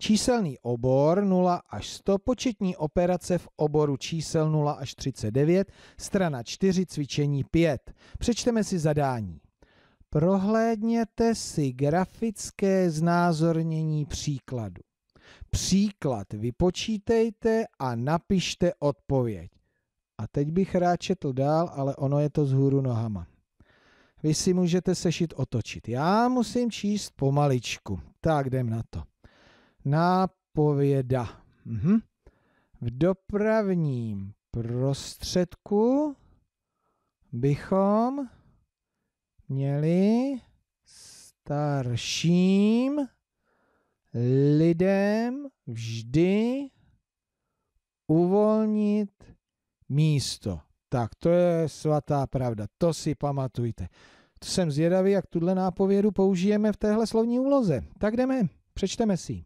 Číselný obor 0 až 100, početní operace v oboru čísel 0 až 39, strana 4, cvičení 5. Přečteme si zadání. Prohlédněte si grafické znázornění příkladu. Příklad vypočítejte a napište odpověď. A teď bych rád četl dál, ale ono je to z hůru nohama. Vy si můžete sešit otočit. Já musím číst pomaličku. Tak jdem na to. Nápověda. Mhm. V dopravním prostředku bychom měli starším lidem vždy uvolnit místo. Tak, to je svatá pravda, to si pamatujte. To jsem zvědavý, jak tuhle nápovědu použijeme v téhle slovní úloze. Tak jdeme, přečteme si ji.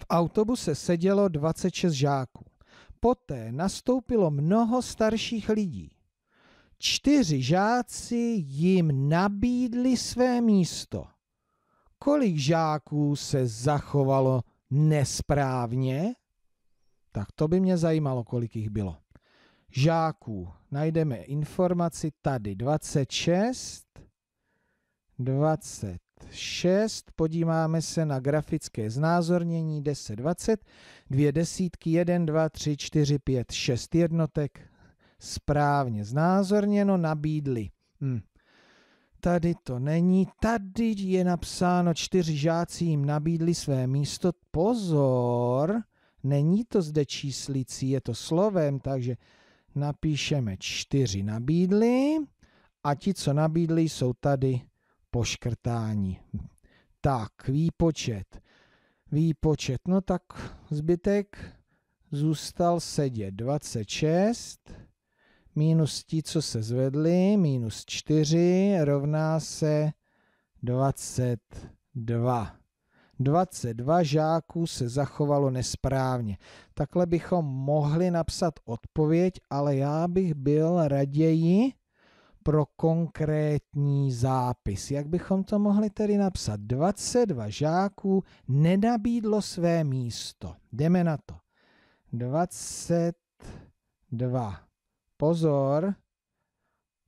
V autobuse sedělo 26 žáků. Poté nastoupilo mnoho starších lidí. Čtyři žáci jim nabídli své místo. Kolik žáků se zachovalo nesprávně? Tak to by mě zajímalo, kolik jich bylo. Žáků najdeme informaci tady 26, 20, 6, podíváme se na grafické znázornění 10, 20, dvě desítky, 1, 2, 3, 4, 5, 6 jednotek, správně znázorněno, nabídli. Hm. Tady to není, tady je napsáno, čtyři žáci jim nabídli své místo. Pozor, není to zde číslicí, je to slovem, takže napíšeme čtyři nabídli a ti, co nabídli, jsou tady poškrtání. Tak, výpočet. Výpočet, no tak zbytek zůstal sedět 26 minus ti, co se zvedli, minus 4 rovná se 22. 22 žáků se zachovalo nesprávně. Takhle bychom mohli napsat odpověď, ale já bych byl raději pro konkrétní zápis. Jak bychom to mohli tedy napsat? 22 žáků nenabídlo své místo. Jdeme na to. 22. Pozor,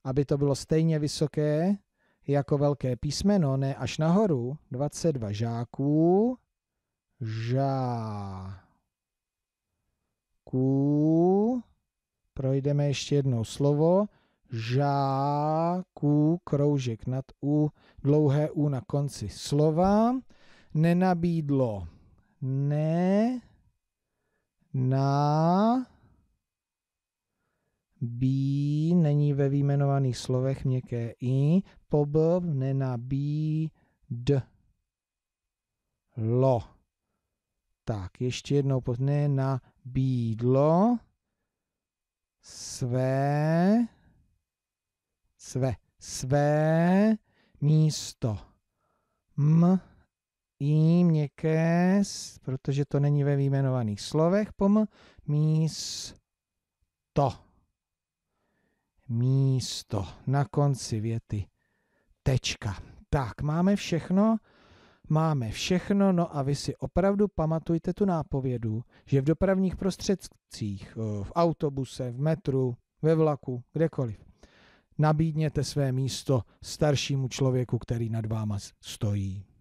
aby to bylo stejně vysoké jako velké písmeno, ne až nahoru. 22 žáků. Žáků. Projdeme ještě jednou slovo žáků, kroužek nad U, dlouhé U na konci slova, nenabídlo ne na bí, není ve výjmenovaných slovech měkké i, po b, nenabí, d, lo. Tak, ještě jednou na bídlo své své, své místo. M, i měkké, protože to není ve výjmenovaných slovech, pom, místo. Místo na konci věty. Tečka. Tak, máme všechno, máme všechno, no a vy si opravdu pamatujte tu nápovědu, že v dopravních prostředcích, eh, v autobuse, v metru, ve vlaku, kdekoliv, nabídněte své místo staršímu člověku, který nad váma stojí.